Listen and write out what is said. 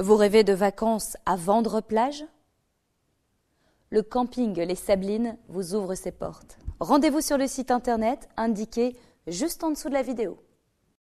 Vous rêvez de vacances à vendre plage Le camping Les Sablines vous ouvre ses portes. Rendez-vous sur le site internet indiqué juste en dessous de la vidéo.